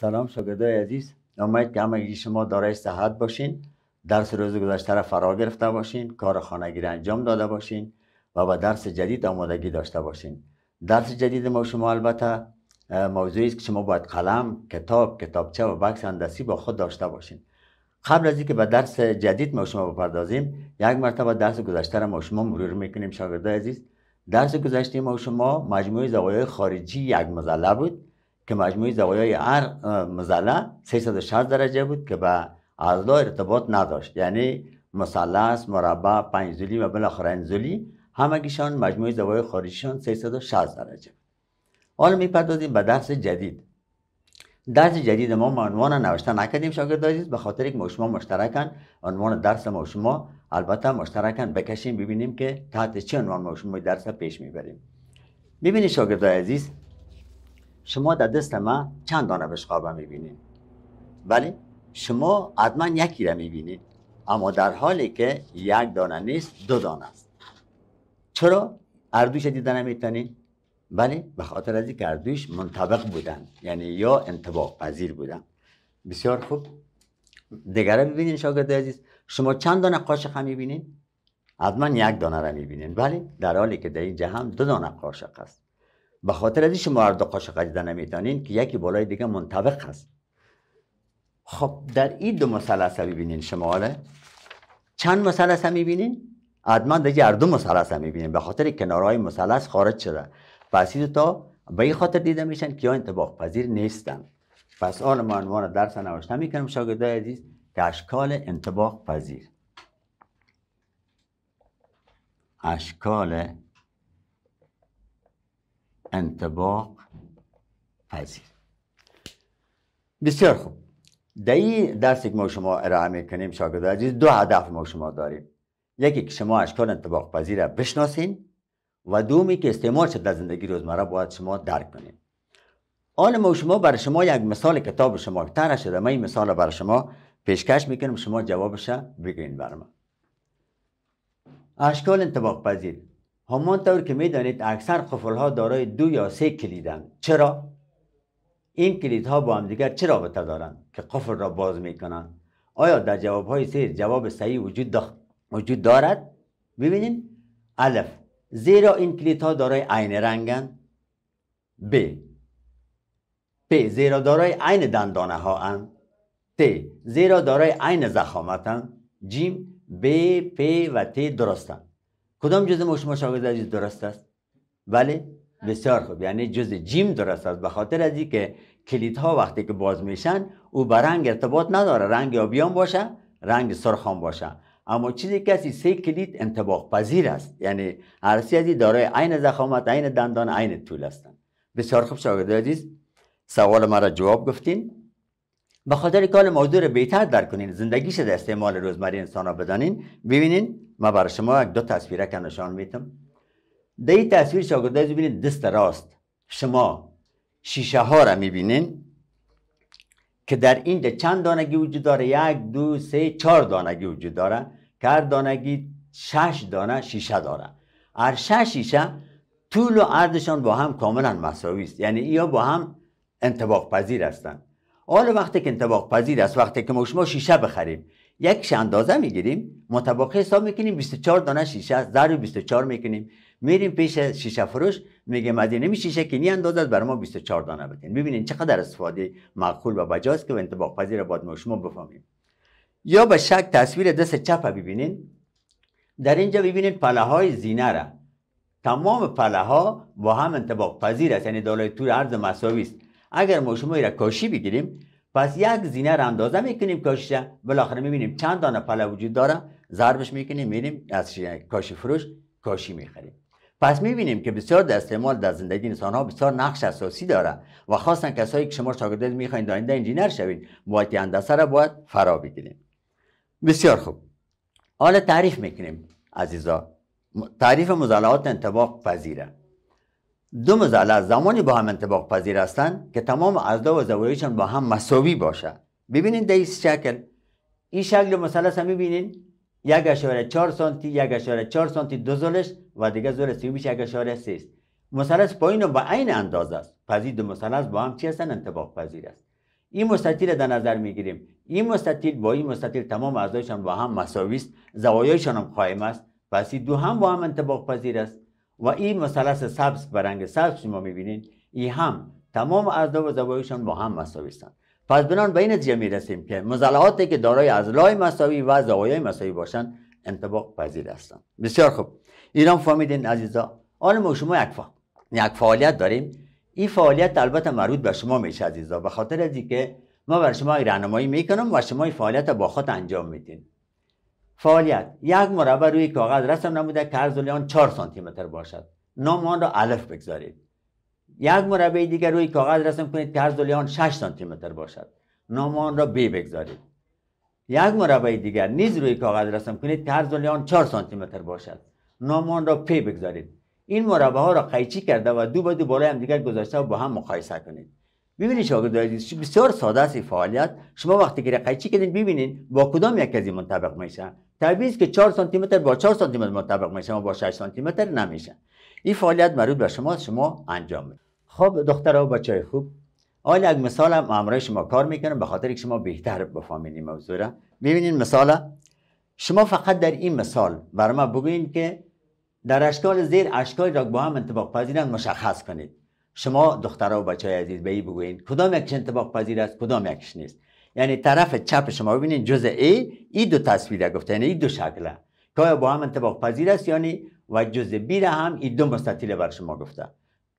سلام شاگردای عزیز امید که همگی شما دارای صحت باشین درس روز گذشته را فرا گرفته باشین کار خانگی را انجام داده باشین و به درس جدید آمادگی داشته باشین درس جدید ما شما البته موضوعی است که شما باید قلم کتاب کتابچه و بکس هندسی با خود داشته باشین قبل از اینکه به درس جدید ما شما بپردازیم یک مرتبه درس گذشته را ما شما مرور میکنیم شاگردای عزیز درس گذشته ما شما مجموعه زوایای خارجی یک مزله بود که مجموعی زوایای هر مزله 360 درجه بود که به اعضا ارتباط نداشت یعنی مثلث مربع پنجزولی و بالاخره انزلی همگیشان مجموعی زوایای خارجیشان 360 درجه بود حالا میپردازیم به درس جدید درس جدید ما عنوان نوشته نکردیم شاگرد عزیز به خاطر یک ما شما مشترکن عنوان درس ما شما البته مشترکن بکشیم ببینیم که تحت چه عنوان ما شما درس پیش میبریم ببینید شاگرد عزیز شما در دست ما چند دانه بشقاب میبینید ولی شما حتما یکی را میبینید اما در حالی که یک دانه نیست دو دانه است چرا اردوش دیدن نمیتونید ولی به خاطر از اینکه اردوش منطبق بودن یعنی یا انطباق پذیر بودن بسیار خوب دیگره میبینید شاگرد عزیز شما چند دانه قاشق هم از حتما یک دانه را میبینید ولی در حالی که در این جهان دو دانه قاشق است به خاطر از شما هر دو قاشق اجده نمیتانین که یکی بالای دیگه منطبق هست خب در این دو مثلث ببینین شما شماله. چند مثلث میبینین حتما در هر دو مثلث میبینین به خاطر کنارهای مثلث خارج شده پس این تا به این خاطر دیده میشن که یا انتباه پذیر نیستن پس آن ما عنوان درس نوشته میکنم شاگردای عزیز که اشکال انتباه پذیر اشکال انطباق پذیر بسیار خوب در این درسی که ما شما ارائه میکنیم شاگرد عزیز دو هدف ما شما داریم یکی که شما اشکال انتباق پذیر را بشناسین و دومی که استعمال شد در زندگی روزمره باید شما درک کنیم. آن ما شما برای شما یک مثال کتاب شما تره شده من این مثال برای شما پیشکش میکنم شما جوابش بگین برای من اشکال انطباق پذیر همانطور که میدانید اکثر ها دارای دو یا سه کلیدند چرا این کلیدها با هم دیگر چه رابطه دارند که قفل را باز کنند؟ آیا در جواب های سه جواب صحیح وجود, وجود دارد ببینید الف زیرا این کلیدها دارای عین رنگند ب پ زیرا دارای عین دندانه ها اند ت زیرا دارای عین زخامت اند جیم ب پ و ت درستند کدام جز مشاغل عزیز درست است بله بسیار خوب یعنی جز جیم درست است به خاطر از که ها وقتی که باز میشن او به رنگ ارتباط نداره رنگ آبیان باشه رنگ سرخان باشه اما چیزی که کسی سه کلید انتباق پذیر است یعنی هر ازی دارای عین زخامت عین دندان عین طول هستند بسیار خوب شاگرد عزیز سوال مرا جواب گفتین به خاطر کال موضوع رو بهتر درک کنین زندگیش در استعمال روزمره انسان ها بدانین ببینین ما برای شما یک دو تصویره که نشان میتم در این تصویر شاگرده ببینید دست راست شما شیشه ها را میبینین که در اینجا چند دانگی وجود داره یک دو سه چهار دانگی وجود داره که هر دانگی شش دانه شیشه داره هر شش شیشه طول و عرضشان با هم کاملا مساوی است یعنی یا با هم انتباق پذیر هستند حالا وقتی که انتباق پذیر است وقتی که ما شما شیشه بخریم یک اندازه میگیریم مطابق حساب میکنیم 24 دانه شیشه در 24 میکنیم میریم پیش شیشه فروش میگیم از این شیشه که نی اندازه بر ما 24 دانه بدین ببینین چقدر استفاده معقول و بجاست که انتباق پذیر باید ما شما بفهمیم یا به شک تصویر دست چپ ببینین در اینجا ببینین پله های زینه را تمام پله ها با هم انتباق پذیر است یعنی دالای تور عرض مساوی است اگر ما شما را کاشی بگیریم پس یک زینه را اندازه میکنیم کاشیشه بالاخره میبینیم چند دانه پله وجود داره ضربش میکنیم میریم از کاشی فروش کاشی میخریم پس میبینیم که بسیار در استعمال در زندگی انسان ها بسیار نقش اساسی داره و خواستن کسایی که شما شاگرد میخواین دانده انجینر شوید باید هندسه را باید فرا بگیریم بسیار خوب حالا تعریف میکنیم عزیزا تعریف مزالعات انتباق پذیره دو از زمانی با هم انتباق پذیر هستند که تمام اعضا و زوایایشان با هم مساوی باشه ببینید در این شکل این شکل مثلث هم میبینید یک اشاره چار سانتی یک اشاره چار سانتی دو زلش و دیگه زل میشه یک اشاره سی است مثلث پایین با عین اندازه است پس دو مثلث با هم چی هستن انتباق پذیر است این مستطیل در نظر میگیریم این مستطیل با این مستطیل تمام اعضایشان با هم مساوی است زوایایشان هم قائم است پس دو هم با هم انتباق پذیر است و این مثلث سبز به رنگ سبز شما میبینین این هم تمام اعضا و زوایشان با هم مساوی هستند پس بنان به این نتیجه میرسیم که مزلعاتی که دارای اضلاع مساوی و زوایای مساوی باشند انطباق پذیر هستند بسیار خوب ایران فهمیدین عزیزا حالا ما شما یک, فا... فعالیت داریم این فعالیت البته مربوط به شما میشه عزیزا به خاطر از که ما بر شما راهنمایی میکنم و شما این فعالیت با خود انجام میدین فعالیت یک مربع روی کاغذ رسم نموده که عرض آن 4 سانتی متر باشد نام آن را الف بگذارید یک مربع دیگر روی کاغذ رسم کنید که عرض آن 6 سانتی متر باشد نام آن را بی بگذارید یک مربع دیگر نیز روی کاغذ رسم کنید که عرض آن 4 سانتی متر باشد نام آن را پ بگذارید این مربع ها را قیچی کرده و دو به دو بالای هم دیگر گذاشته و با هم مقایسه کنید ببینید شاگرد عزیز بسیار ساده است فعالیت شما وقتی که قیچی کنید ببینید با کدام یک از منطبق میشه تعویض که 4 سانتی متر با 4 سانتی متر منطبق میشه و با 6 سانتی متر نمیشه این فعالیت مربوط به شما شما انجام میدید خب دخترا و بچه خوب حالا یک مثال هم امرای شما کار میکنم به خاطر که شما بهتر بفهمید این موضوع را ببینید مثال شما فقط در این مثال برام بگویند که در اشکال زیر اشکال را با هم انطباق پذیرند مشخص کنید شما دخترها و بچه های عزیز به ای بگوین کدام یکش انتباق پذیر است کدام یکش نیست یعنی طرف چپ شما ببینید جزء ای ای دو تصویر گفته یعنی ای دو شکله که با هم انتباق پذیر است یعنی و جزء بی را هم ای دو مستطیل بر شما گفته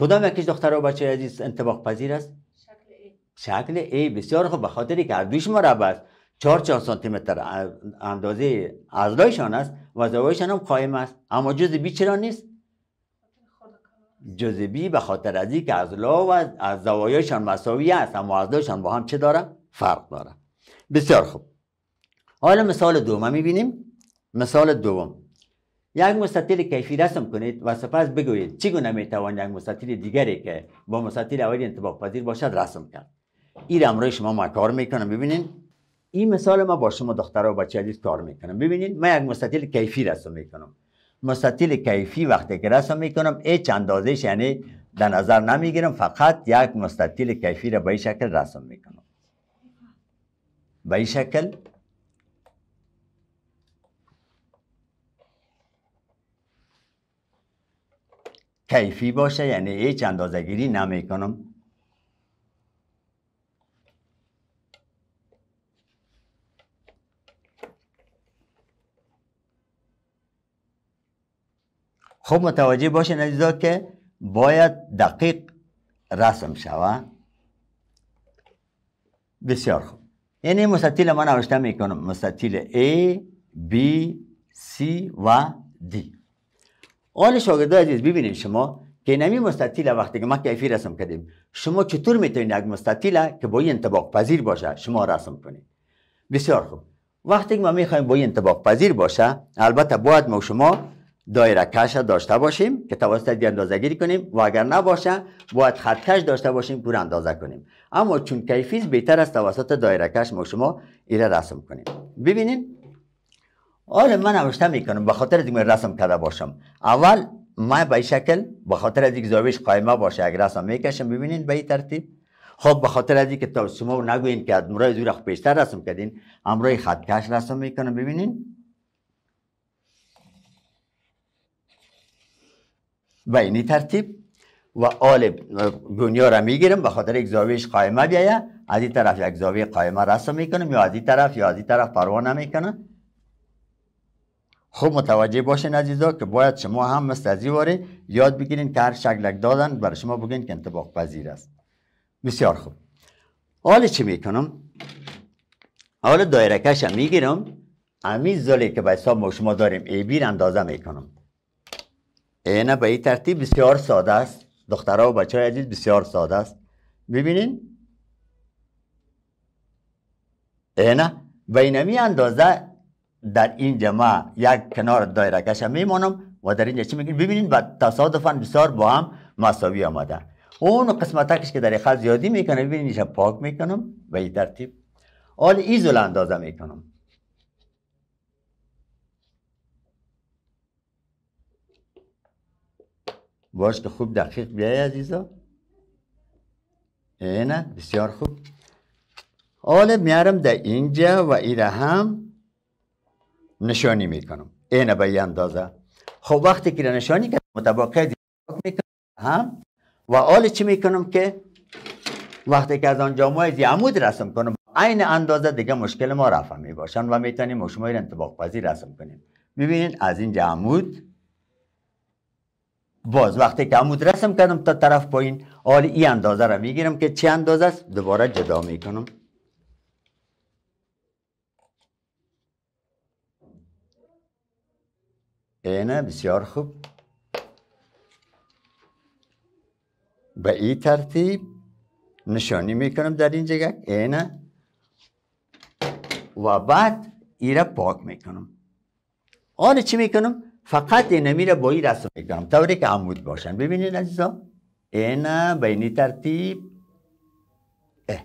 کدام یکش دختر و بچه عزیز انتباق پذیر است شکل ای شکل ای بسیار خوب به خاطری که هر دوش مربع است 4 4 سانتی متر اندازه اعضایشان است و زوایشان هم قایم است اما جزء بی چرا نیست جزبی به خاطر از که از لا و از زوایایشان مساوی است اما از با هم چه داره؟ فرق داره بسیار خوب حالا مثال دوم میبینیم مثال دوم یک مستطیل کیفی رسم کنید و سپس بگویید چگونه میتوان یک مستطیل دیگری که با مستطیل اولی انتباه پذیر باشد رسم کرد این را شما ما کار میکنم ببینید این مثال ما با شما دخترها و بچه عزیز کار میکنم ببینید من یک مستطیل کیفی رسم میکنم مستطیل کیفی وقتی که رسم میکنم هیچ اندازش یعنی در نظر نمیگیرم فقط یک مستطیل کیفی را به این شکل رسم میکنم به این شکل کیفی باشه یعنی هیچ اندازه نمیکنم خوب متوجه باشین عزیزا که باید دقیق رسم شوه بسیار خوب یعنی مستطیل من نوشته میکنم مستطیل A, B, C و D آل شاگرده عزیز ببینید شما که نمی مستطیل وقتی که ما کیفی رسم کردیم شما چطور میتونید یک مستطیل که با این انطباق پذیر باشه شما رسم کنید بسیار خوب وقتی که ما میخوایم با این انطباق پذیر باشه البته باید ما شما دایره کش داشته باشیم که توسط دی اندازه گیری کنیم و اگر نباشه باید خط کش داشته باشیم پور اندازه کنیم اما چون کیفیز بهتر است توسط دایره کش ما شما ایر رسم کنیم ببینید آره من نوشته میکنم به خاطر دیگه رسم کرده باشم اول ما به شکل به خاطر از زاویش قایمه باشه اگر رسم میکشم ببینید به این ترتیب خب به خاطر از اینکه تا شما نگوین که از مرای زورخ پیشتر رسم کردین امرای خط رسم میکنم ببینید به این ترتیب و آل دنیا را میگیرم به خاطر یک زاویش قائمه بیایه از این طرف یک زاویه قائمه رسم میکنم یا از این طرف یا از این طرف پروا نمیکنه خوب متوجه باشین عزیزا که باید شما هم مثل از واره یاد بگیرین که هر شکلک دادن برای شما بگین که انتباق پذیر است بسیار خوب آل چی میکنم حالا دایرکش هم میگیرم امی زالی که به حساب ما شما داریم ای بیر اندازه میکنم اینه به این ترتیب بسیار ساده است دخترها و بچه های عزیز بسیار ساده است ببینین اینه بینمی اندازه در این جمع یک کنار دایره کشم میمانم و در اینجا چی میگین ببینین و تصادفا بسیار با هم مساوی آمده اون قسمت که در خط زیادی میکنه ببینین پاک میکنم به این ترتیب حال ایزول اندازه میکنم باش که خوب دقیق بیای عزیزا اینه بسیار خوب حالا میارم در اینجا و ایره هم نشانی میکنم اینه به این اندازه خب وقتی که نشانی کردم متباقی میکنم هم و حالا چی میکنم که وقتی که از آنجا مایزی عمود رسم کنم این اندازه دیگه مشکل ما رفع میباشن و میتونیم شما انتباق پذیر رسم کنیم ببینید از اینجا عمود باز وقتی که عمود رسم کردم تا طرف پایین حال این اندازه را میگیرم که چه اندازه است دوباره جدا میکنم اینه بسیار خوب به این ترتیب نشانی میکنم در این جگه اینه و بعد ای را پاک میکنم آن چی میکنم فقط اینا میره با این رسم میکنم طوری که عمود باشن ببینید عزیزا اینا به این ترتیب اه.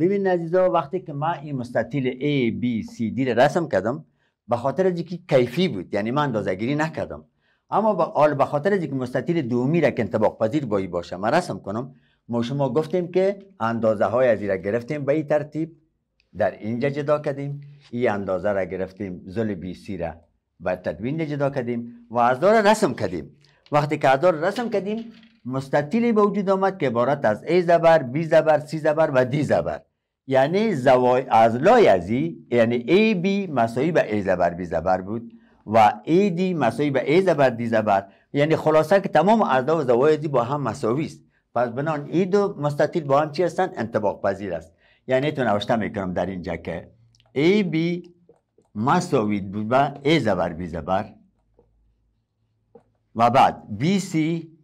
ببین عزیزا وقتی که ما این مستطیل A, B, C, D رسم کردم به خاطر از کیفی بود یعنی من گیری نکردم اما به خاطر خاطر اینکه مستطیل دومی را که انطباق پذیر بایی باشه من رسم کنم ما شما گفتیم که اندازه های از را گرفتیم به این ترتیب در اینجا جدا کردیم این اندازه را گرفتیم زل بی سی را به تدوین جدا کردیم و از دار رسم کردیم وقتی که از دار رسم کردیم مستطیلی به وجود آمد که عبارت از ای زبر بی زبر سی زبر و دی زبر یعنی زوای از لای از یعنی ای بی مساوی به ای زبر بی زبر بود و ای دی مساوی به ای زبر دی زبر یعنی خلاصه که تمام اعضا و دی با هم مساوی است پس بنان این دو مستطیل با هم چی هستن انتباق پذیر است یعنی تو نوشته میکنم در اینجا که ای بی مساوی بود با ای زبر بی زبر و بعد بی سی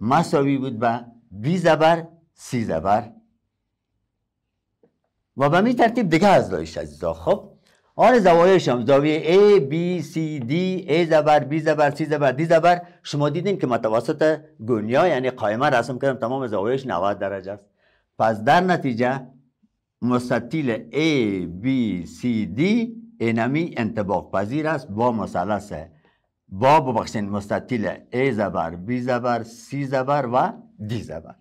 مساوی بود با بی زبر سی زبر و به می ترتیب دیگه از لایش عزیزا خب آن زوایش هم زاویه A, B, C, D A زبر, B زبر, C زبر, D زبر شما دیدین که متوسط گونیا یعنی قایمه رسم کردم تمام زوایش 90 درجه است پس در نتیجه مستطیل A, B, C, D اینمی انتباق پذیر است با مثلث با ببخشین مستطیل A زبر, B زبر, C زبر و D زبر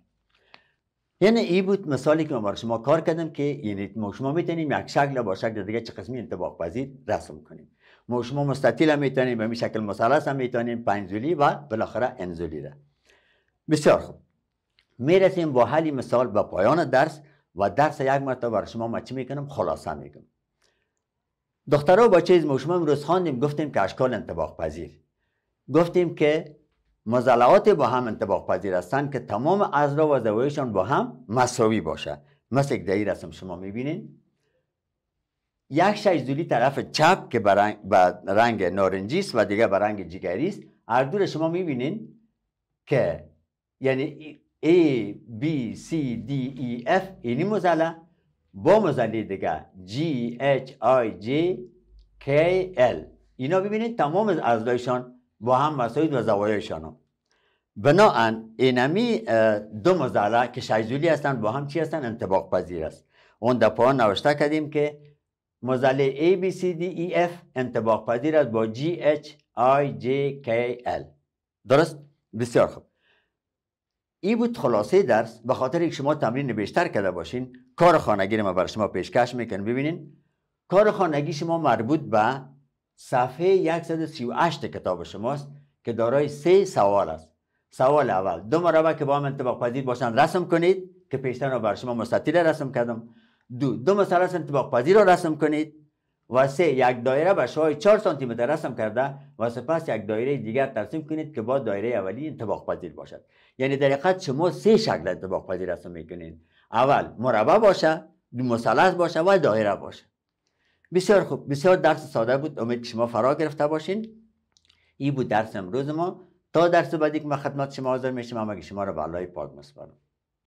یعنی ای بود مثالی که ما برای شما کار کردم که یعنی ما شما میتونیم یک شکل با شکل دیگه چه قسمی انتباق پذیر رسم کنیم ما شما مستطیل هم میتونیم به شکل مثلث هم میتونیم پنزولی و بالاخره انزولی را بسیار خوب میرسیم با حلی مثال به پایان درس و درس یک مرتبه برای شما ما چی میکنم خلاصه میگم دخترها با چیز ما شما امروز خواندیم گفتیم که اشکال انتباق پذیر گفتیم که مزلعات با هم انتباق پذیر هستند که تمام ازلا و زوایشان با هم مساوی باشه مثل یک دهی رسم شما میبینین یک شجدولی طرف چپ که به رنگ, رنگ نارنجی است و دیگه به رنگ جگری است هر دور شما میبینین که یعنی A, B, C, D, E, F اینی مزله با مزله دیگه G, H, I, J, K, L اینا ببینین تمام از با هم مساید و زوایایشان بناهن اینمی دو مزاله که شایزولی هستند با هم چی هستند انتباق پذیر است اون در پایان نوشته کردیم که مزله A, B, C, D, E, F انتباق پذیر است با G, H, I, J, K, L درست؟ بسیار خوب ای بود خلاصه درس به خاطر شما تمرین بیشتر کرده باشین کار خانگی رو ما برای شما پیشکش میکنیم ببینین کار خانگی شما مربوط به صفحه 138 کتاب شماست که دارای سه سوال است سوال اول دو مربع که با هم انتباق پذیر باشند رسم کنید که پیشتر را بر شما مستطیل رسم کردم دو دو مثلث انتباق پذیر را رسم کنید و سه یک دایره به شعاع 4 سانتی متر رسم کرده و سپس یک دایره دیگر ترسیم کنید که با دایره اولی انتباق پذیر باشد یعنی در شما سه شکل انتباق پذیر رسم میکنید اول مربع باشه دو مثلث باشه و دایره باشه بسیار خوب بسیار درس ساده بود امید شما فرا گرفته باشین ای بود درس امروز ما تا درس بعدی که ما خدمت شما حاضر میشیم اما شما رو به الله پاک مسپارم